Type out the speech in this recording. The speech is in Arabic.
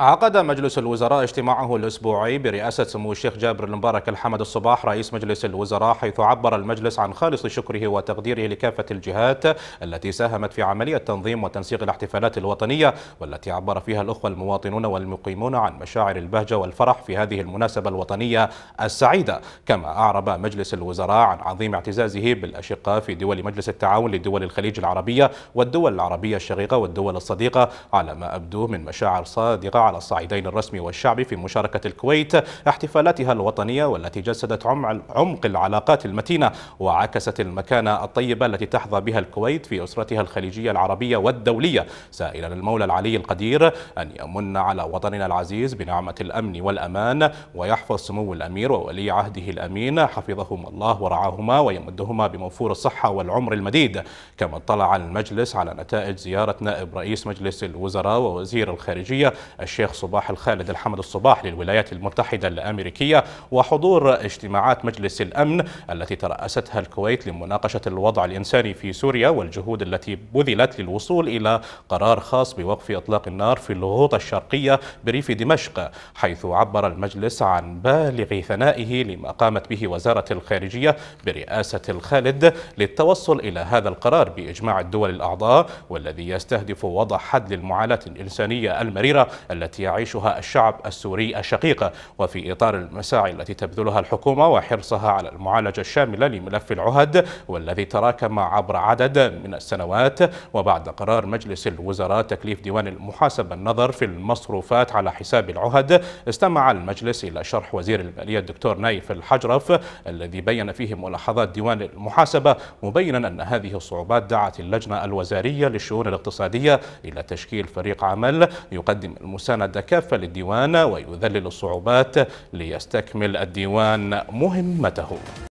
عقد مجلس الوزراء اجتماعه الأسبوعي برئاسة سمو الشيخ جابر المبارك الحمد الصباح رئيس مجلس الوزراء حيث عبر المجلس عن خالص شكره وتقديره لكافة الجهات التي ساهمت في عملية تنظيم وتنسيق الاحتفالات الوطنية والتي عبر فيها الأخوة المواطنون والمقيمون عن مشاعر البهجة والفرح في هذه المناسبة الوطنية السعيدة كما أعرب مجلس الوزراء عن عظيم اعتزازه بالأشقاء في دول مجلس التعاون لدول الخليج العربية والدول العربية الشقيقة والدول الصديقة على ما أبدو من مشاعر صادقة على الصعيدين الرسمي والشعبي في مشاركة الكويت احتفالاتها الوطنية والتي جسدت عمق العلاقات المتينة وعكست المكانة الطيبة التي تحظى بها الكويت في أسرتها الخليجية العربية والدولية سائلا المولى العلي القدير أن يمن على وطننا العزيز بنعمة الأمن والأمان ويحفظ سمو الأمير وولي عهده الأمين حفظهما الله ورعاهما ويمدهما بموفور الصحة والعمر المديد كما اطلع المجلس على نتائج زيارة نائب رئيس مجلس الوزراء ووزير الخارجية الشيخ الشيخ صباح الخالد الحمد الصباح للولايات المتحدة الأمريكية وحضور اجتماعات مجلس الأمن التي ترأستها الكويت لمناقشة الوضع الإنساني في سوريا والجهود التي بذلت للوصول إلى قرار خاص بوقف إطلاق النار في الغوطة الشرقية بريف دمشق حيث عبر المجلس عن بالغ ثنائه لما قامت به وزارة الخارجية برئاسة الخالد للتوصل إلى هذا القرار بإجماع الدول الأعضاء والذي يستهدف وضع حد للمعاناة الإنسانية المريرة التي يعيشها الشعب السوري الشقيقة وفي إطار المساعي التي تبذلها الحكومة وحرصها على المعالجة الشاملة لملف العهد والذي تراكم عبر عدد من السنوات وبعد قرار مجلس الوزراء تكليف ديوان المحاسبة النظر في المصروفات على حساب العهد استمع المجلس إلى شرح وزير المالية الدكتور نايف الحجرف الذي بين فيه ملاحظات ديوان المحاسبة مبينا أن هذه الصعوبات دعت اللجنة الوزارية للشؤون الاقتصادية إلى تشكيل فريق عمل يقدم المساعدة سند كافة للديوان ويذلل الصعوبات ليستكمل الديوان مهمته